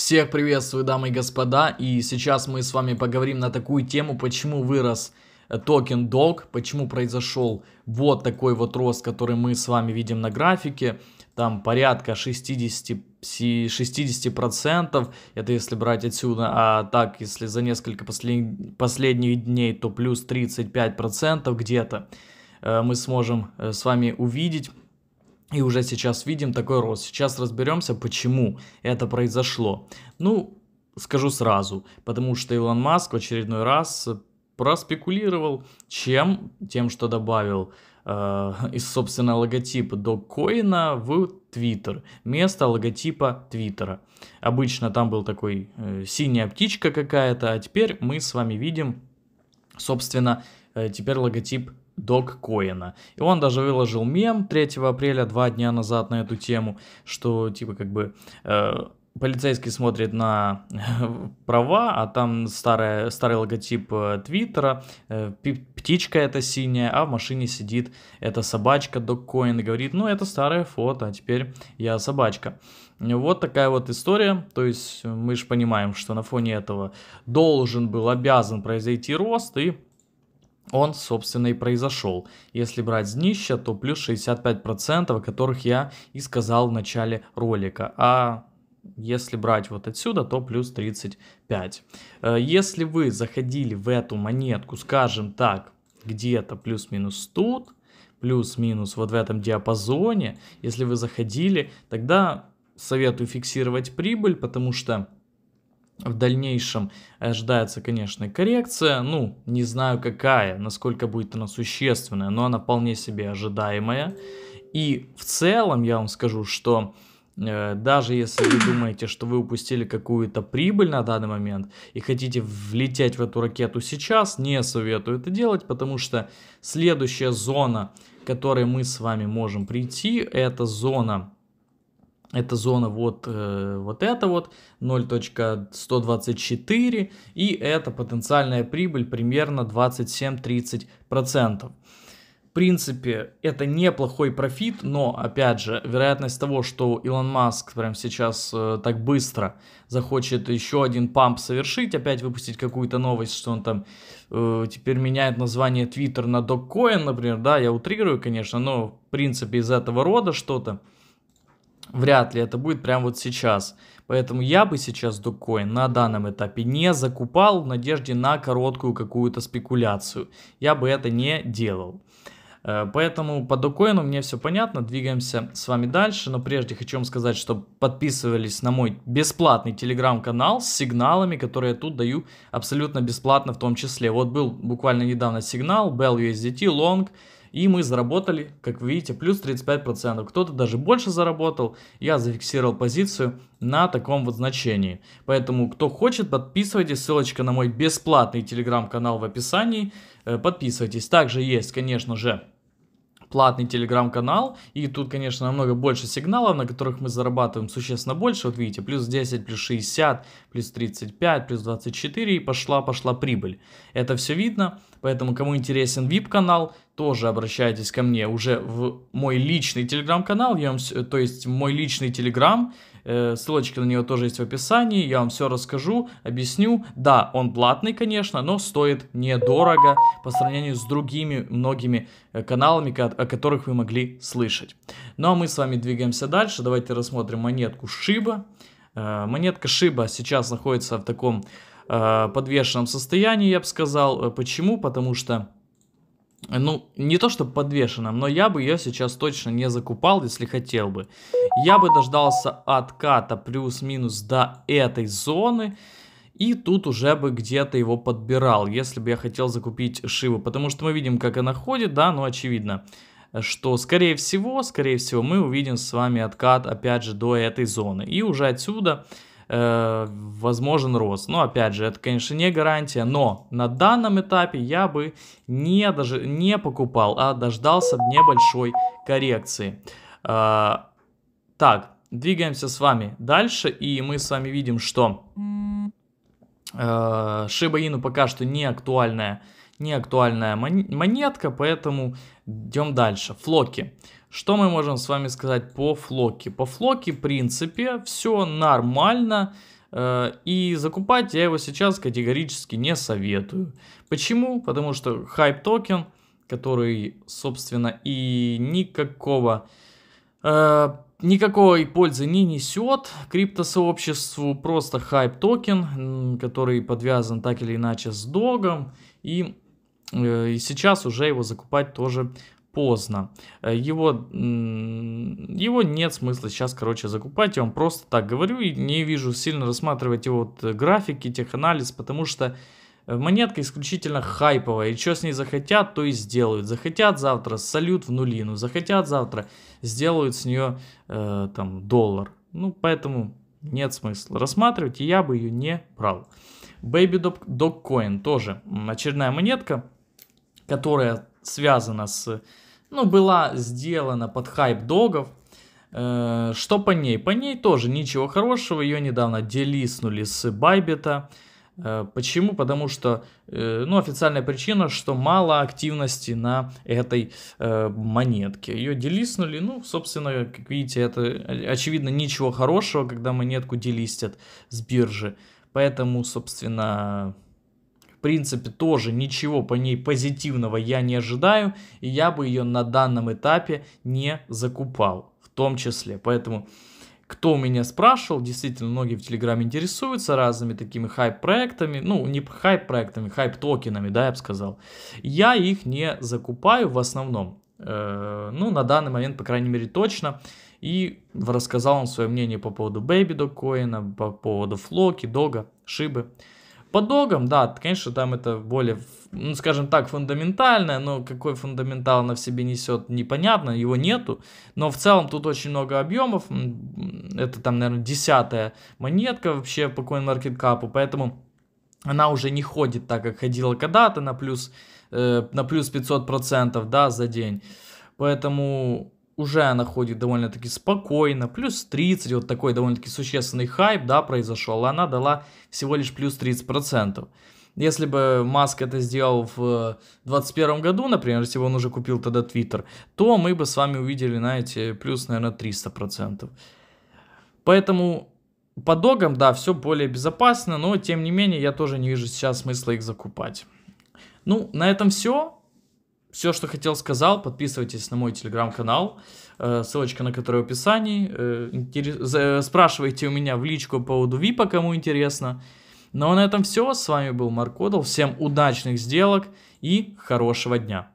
Всех приветствую, дамы и господа, и сейчас мы с вами поговорим на такую тему, почему вырос э, токен долг, почему произошел вот такой вот рост, который мы с вами видим на графике, там порядка 60, 60%, это если брать отсюда, а так, если за несколько послед... последних дней, то плюс 35% где-то э, мы сможем э, с вами увидеть. И уже сейчас видим такой рост. Сейчас разберемся, почему это произошло. Ну, скажу сразу, потому что Илон Маск в очередной раз проспекулировал чем? Тем, что добавил э, из, собственного логотипа доккоина в Твиттер, место логотипа Твиттера. Обычно там был такой э, синяя птичка какая-то, а теперь мы с вами видим, собственно, э, теперь логотип Доккоина. И он даже выложил мем 3 апреля, два дня назад на эту тему, что типа как бы... Э, полицейский смотрит на э, права, а там старая, старый логотип э, Твиттера, э, птичка эта синяя, а в машине сидит эта собачка Доккоин и говорит, ну это старое фото, а теперь я собачка. Вот такая вот история, то есть мы же понимаем, что на фоне этого должен был, обязан произойти рост и он, собственно, и произошел. Если брать с днища, то плюс 65%, о которых я и сказал в начале ролика. А если брать вот отсюда, то плюс 35. Э, если вы заходили в эту монетку, скажем так, где-то плюс-минус тут, плюс-минус вот в этом диапазоне, если вы заходили, тогда советую фиксировать прибыль, потому что в дальнейшем ожидается, конечно, коррекция. Ну, не знаю какая, насколько будет она существенная, но она вполне себе ожидаемая. И в целом я вам скажу, что э, даже если вы думаете, что вы упустили какую-то прибыль на данный момент и хотите влететь в эту ракету сейчас, не советую это делать, потому что следующая зона, к которой мы с вами можем прийти, это зона это зона вот, э, вот это вот, 0.124, и это потенциальная прибыль примерно 27-30%. В принципе, это неплохой профит, но, опять же, вероятность того, что Илон Маск прямо сейчас э, так быстро захочет еще один памп совершить, опять выпустить какую-то новость, что он там э, теперь меняет название Twitter на Доккоин например, да, я утрирую, конечно, но, в принципе, из этого рода что-то, вряд ли это будет прямо вот сейчас. Поэтому я бы сейчас дуккоин на данном этапе не закупал в надежде на короткую какую-то спекуляцию. Я бы это не делал. Э, поэтому по докоину мне все понятно, двигаемся с вами дальше. Но прежде хочу вам сказать, что подписывались на мой бесплатный телеграм-канал с сигналами, которые я тут даю абсолютно бесплатно в том числе. Вот был буквально недавно сигнал, Bell Long, и мы заработали, как вы видите, плюс 35%. Кто-то даже больше заработал. Я зафиксировал позицию на таком вот значении. Поэтому, кто хочет, подписывайтесь. Ссылочка на мой бесплатный телеграм-канал в описании. Э, подписывайтесь. Также есть, конечно же, платный телеграм-канал, и тут, конечно, намного больше сигналов, на которых мы зарабатываем существенно больше, вот видите, плюс 10, плюс 60, плюс 35, плюс 24, и пошла-пошла прибыль. Это все видно, поэтому кому интересен VIP-канал, тоже обращайтесь ко мне уже в мой личный телеграм-канал, то есть мой личный телеграм, Э, ссылочки на нее тоже есть в описании, я вам все расскажу, объясню. Да, он платный, конечно, но стоит недорого по сравнению с другими многими э, каналами, о которых вы могли слышать. Ну а мы с вами двигаемся дальше, давайте рассмотрим монетку Шиба. Э, монетка Шиба сейчас находится в таком подвешенном состоянии, я бы сказал. Почему? Потому что ну, не то что подвешенным, но я бы ее сейчас точно не закупал, если хотел бы. Я бы дождался отката плюс-минус до этой зоны. И тут уже бы где-то его подбирал, если бы я хотел закупить Шиву. Потому что мы видим, как она ходит, да, ну очевидно, что скорее всего, скорее всего мы увидим с вами откат опять же до этой зоны. И уже отсюда Э, возможен рост. Но ну, опять же, это, конечно, не гарантия, но на данном этапе я бы не, даже, не покупал, а дождался небольшой коррекции. Э, так, двигаемся с вами дальше, и мы с вами видим, что э, Шиба пока что не актуальная неактуальная монетка, поэтому идем дальше. Флоки. Что мы можем с вами сказать по флоке? По флоке, в принципе, все нормально. Э, и закупать я его сейчас категорически не советую. Почему? Потому что хайп токен, который, собственно, и никакого, э, никакой пользы не несет криптосообществу, просто хайп токен, который подвязан так или иначе с догом. И Э, и сейчас уже его закупать тоже поздно. Э, его, его нет смысла сейчас, короче, закупать. Я вам просто так говорю и не вижу сильно рассматривать его вот э, графики, теханализ, потому что монетка исключительно хайповая. И что с ней захотят, то и сделают. Захотят завтра салют в нулину, захотят завтра сделают с нее э, там доллар. Ну, поэтому нет смысла рассматривать, и я бы ее не брал. Baby Dog Coin тоже очередная монетка которая связана с, ну, была сделана под хайп догов. Э, что по ней? По ней тоже ничего хорошего, ее недавно делиснули с Байбета. Э, почему? Потому что, э, ну, официальная причина, что мало активности на этой монетке. Ее делиснули, ну, собственно, как видите, это, очевидно, ничего хорошего, когда монетку делистят с биржи. Поэтому, собственно, принципе, тоже ничего по ней позитивного я не ожидаю, и я бы ее на данном этапе не закупал в том числе. Поэтому кто меня спрашивал, действительно, многие в Телеграме интересуются разными такими хайп-проектами, ну, не хайп-проектами, хайп-токенами, да, я бы сказал. Я их не закупаю в основном, э, ну, на данный момент, по крайней мере, точно. И рассказал он свое мнение по поводу Baby coin по поводу Флоки, Дога, Шибы. По догам, да, конечно, там это более, ну, скажем так, фундаментальное, но какой фундаментал она в себе несет, непонятно, его нету. Но в целом тут очень много объемов, это там, наверное, десятая монетка вообще по CoinMarketCap, поэтому она уже не ходит так, как ходила когда-то на плюс, э, на плюс 500%, да, за день. Поэтому уже она ходит довольно-таки спокойно, плюс 30, вот такой довольно-таки существенный хайп, да, произошел, она дала всего лишь плюс 30%. Если бы Маск это сделал в 2021 году, например, если бы он уже купил тогда Twitter, то мы бы с вами увидели, знаете, плюс, наверное, 300%. Поэтому по догам, да, все более безопасно, но тем не менее я тоже не вижу сейчас смысла их закупать. Ну, на этом все все, что хотел, сказал. Подписывайтесь на мой телеграм-канал, э, ссылочка на который в описании. Э, спрашивайте у меня в личку по поводу ВИПа, кому интересно. Ну а на этом все. С вами был Маркодов. Всем удачных сделок и хорошего дня.